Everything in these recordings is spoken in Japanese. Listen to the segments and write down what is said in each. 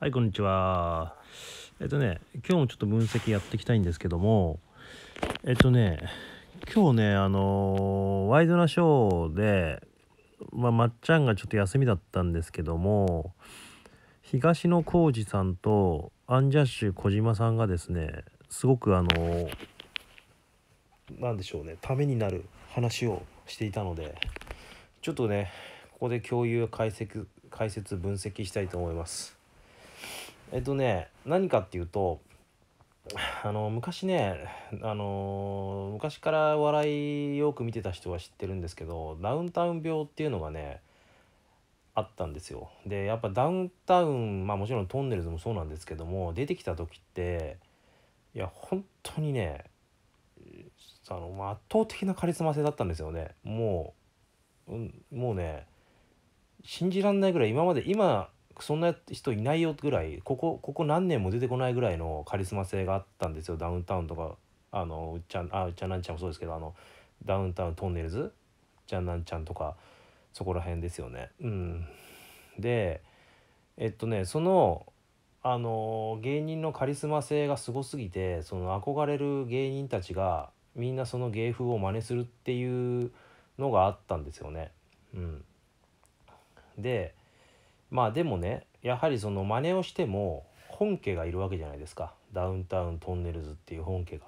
はい、こんにちは。えっとね、今日もちょっと分析やっていきたいんですけども、えっとね、今日ね、あのー、ワイドナショーで、まあ、まっちゃんがちょっと休みだったんですけども、東野幸治さんとアンジャッシュ小島さんがですね、すごくあのー、なんでしょうね、ためになる話をしていたので、ちょっとね、ここで共有解説、解説分析したいと思います。えっとね何かっていうとあの昔ねあの昔から笑いよく見てた人は知ってるんですけどダウンタウン病っていうのがねあったんですよでやっぱダウンタウンまあもちろんトンネルズもそうなんですけども出てきた時っていや本当にねあの、圧倒的なカリスマ性だったんですよねもう、うん、もうね信じらんないぐらい今まで今そんな人いないよぐらいここここ何年も出てこないぐらいのカリスマ性があったんですよダウンタウンとかあのうっちゃんあうっちゃんなんちゃんもそうですけどあのダウンタウントンネルズちゃんなんちゃんとかそこら辺ですよね。うん、でえっとねそのあの芸人のカリスマ性がすごすぎてその憧れる芸人たちがみんなその芸風を真似するっていうのがあったんですよね。うん、でまあでもねやはりその真似をしても本家がいるわけじゃないですかダウンタウントンネルズっていう本家が。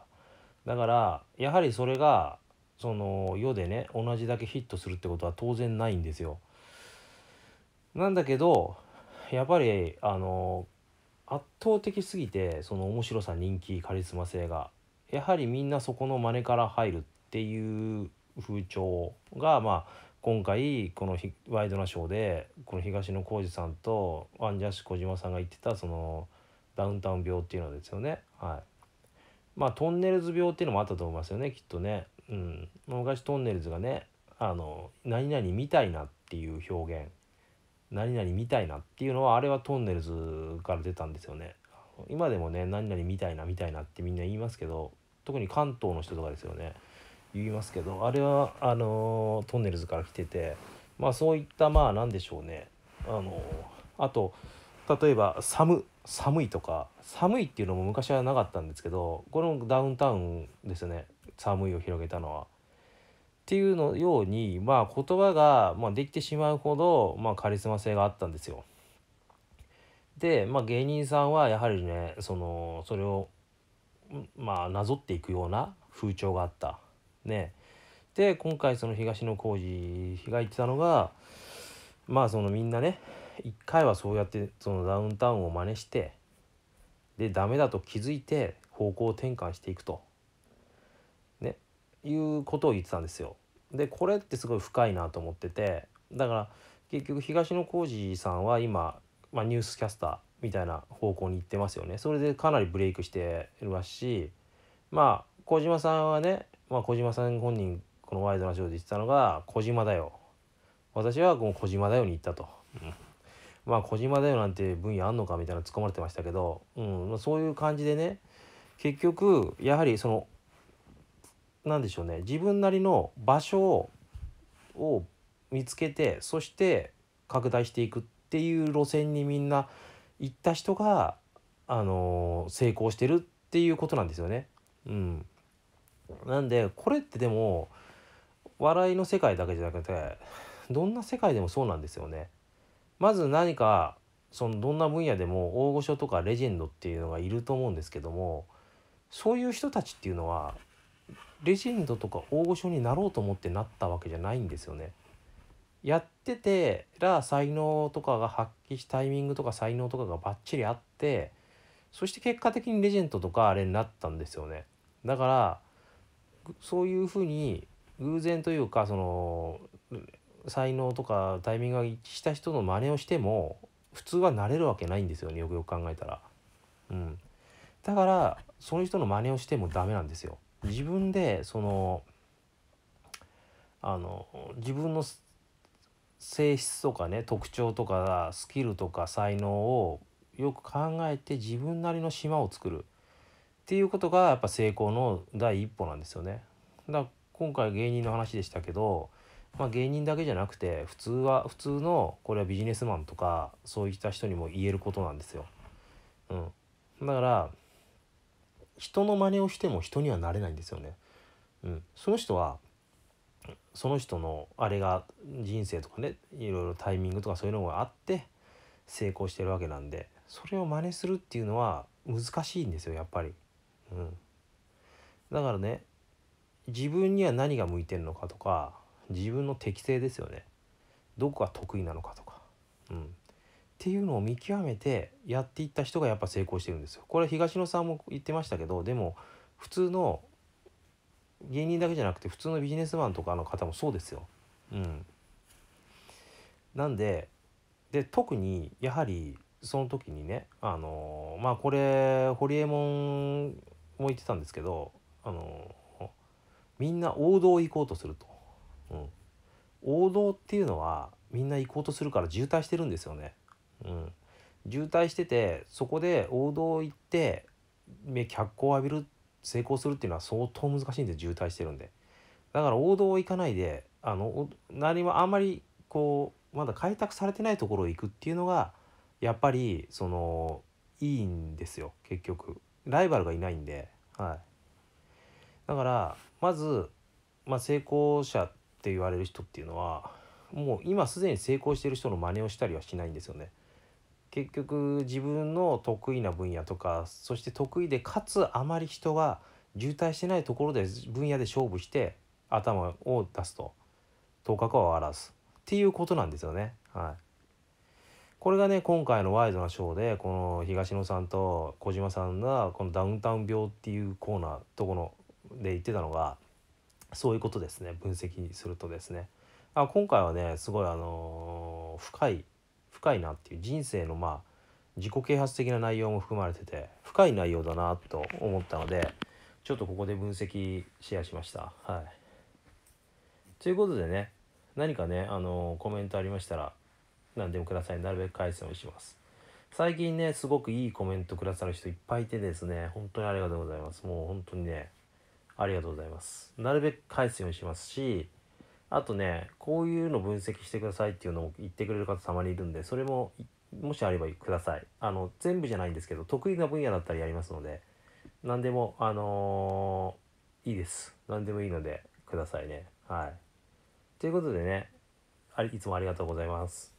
だからやはりそれがその世でね同じだけヒットするってことは当然ないんですよ。なんだけどやっぱりあの圧倒的すぎてその面白さ人気カリスマ性がやはりみんなそこの真似から入るっていう風潮がまあ今回このワイドナショーでこの東野幸治さんとアンジャッシュ小島さんが言ってたそのダウンタウン病っていうのですよねはいまあトンネルズ病っていうのもあったと思いますよねきっとねうん昔トンネルズがねあの何々みたいなっていう表現何々みたいなっていうのはあれはトンネルズから出たんですよね今でもね何々みたいなみたいなってみんな言いますけど特に関東の人とかですよね言いますけどあれはあのトンネルズから来てて、まあ、そういったまあ何でしょうねあのあと例えば寒寒いとか寒いっていうのも昔はなかったんですけどこのダウンタウンですね寒いを広げたのは。っていうのように、まあ、言葉が、まあ、できてしまうほど、まあ、カリスマ性があったんですよ。で、まあ、芸人さんはやはりねそのそれを、まあ、なぞっていくような風潮があった。ねで今回その東野幸治被害ってたのがまあそのみんなね一回はそうやってそのダウンタウンを真似してでダメだと気づいて方向転換していくと、ね、いうことを言ってたんですよ。でこれってすごい深いなと思っててだから結局東野幸治さんは今、まあ、ニュースキャスターみたいな方向に行ってますよね。それでかなりブレイクしてるしまあ小島さんはねまあ、小島さん本人このワイドナショーで言ってたのが「小島だよ」私はこの「小島だよ」に行ったと。まあ小島だよなんて分野あんのかみたいな突っ込まれてましたけど、うん、そういう感じでね結局やはりその何でしょうね自分なりの場所を見つけてそして拡大していくっていう路線にみんな行った人が、あのー、成功してるっていうことなんですよね。うん、なんでこれってでも笑いの世界だけじゃなくてどんな世界でもそうなんですよね。まず何かそのどんな分野でも大御所とかレジェンドっていうのがいると思うんですけどもそういう人たちっていうのはレジェンドとか大御所になろうと思ってなったわけじゃないんですよね。やっててら才能とかが発揮しタイミングとか才能とかがバッチリあってそして結果的にレジェンドとかあれになったんですよね。だからそういうふうに偶然というかその才能とかタイミングが一致した人の真似をしても普通はなれるわけないんですよねよくよく考えたら。うん、だからその人の真似をしてもダメなんですよ。自分でそのあの自分の性質とかね特徴とかスキルとか才能をよく考えて自分なりの島を作るっていうことがやっぱ成功の第一歩なんですよね。だ今回芸人の話でしたけど、まあ、芸人だけじゃなくて普通は普通のこれはビジネスマンとかそういった人にも言えることなんですよ。うん、だから人の真似をしても人にはなれないんですよね。うん、その人はその人のあれが人生とかねいろいろタイミングとかそういうのがあって成功してるわけなんでそれを真似するっていうのは難しいんですよやっぱり。だからね自分には何が向いてるのかとか自分の適性ですよねどこが得意なのかとか、うん、っていうのを見極めてやっていった人がやっぱ成功してるんですよ。これ東野さんも言ってましたけどでも普通の芸人だけじゃなくて普通のビジネスマンとかの方もそうですよ。うん、なんでで特にやはりその時にねあのー、まあこれホリエモンも言ってたんですけどあのみんな王道行こうとすると、うん、王道っていうのはみんな行こうとするから渋滞してるんですよね。うん、渋滞しててそこで王道行って脚光を浴びる成功するっていうのは相当難しいんで渋滞してるんでだから王道を行かないであの何もあんまりこうまだ開拓されてないところを行くっていうのがやっぱりそのいいんですよ結局ライバルがいないんではい。だからまず、まあ、成功者って言われる人っていうのはもう今すでに成功してる人の真似をしたりはしないんですよね。結局自分の得意な分野とかそして得意でかつあまり人が渋滞してないところで分野で勝負して頭を出すと頭角を表すっていうことなんですよね。はい、これがね今回のワイドなショーでこの東野さんと小島さんがこのダウンタウン病っていうコーナーとこので言ってたのがそういうことですね分析するとですねあ今回はねすごいあのー、深い深いなっていう人生のまあ自己啓発的な内容も含まれてて深い内容だなと思ったのでちょっとここで分析シェアしました。はい、ということでね何かねあのー、コメントありましたら何でもくださいなるべく回線をします。最近ねすごくいいコメントくださる人いっぱいいてですね本当にありがとうございますもう本当にねありがとうございます。なるべく返すようにしますし、あとね、こういうの分析してくださいっていうのを言ってくれる方たまにいるんで、それも、もしあればください。あの、全部じゃないんですけど、得意な分野だったらやりますので、何でも、あのー、いいです。何でもいいので、くださいね。はい。ということでね、いつもありがとうございます。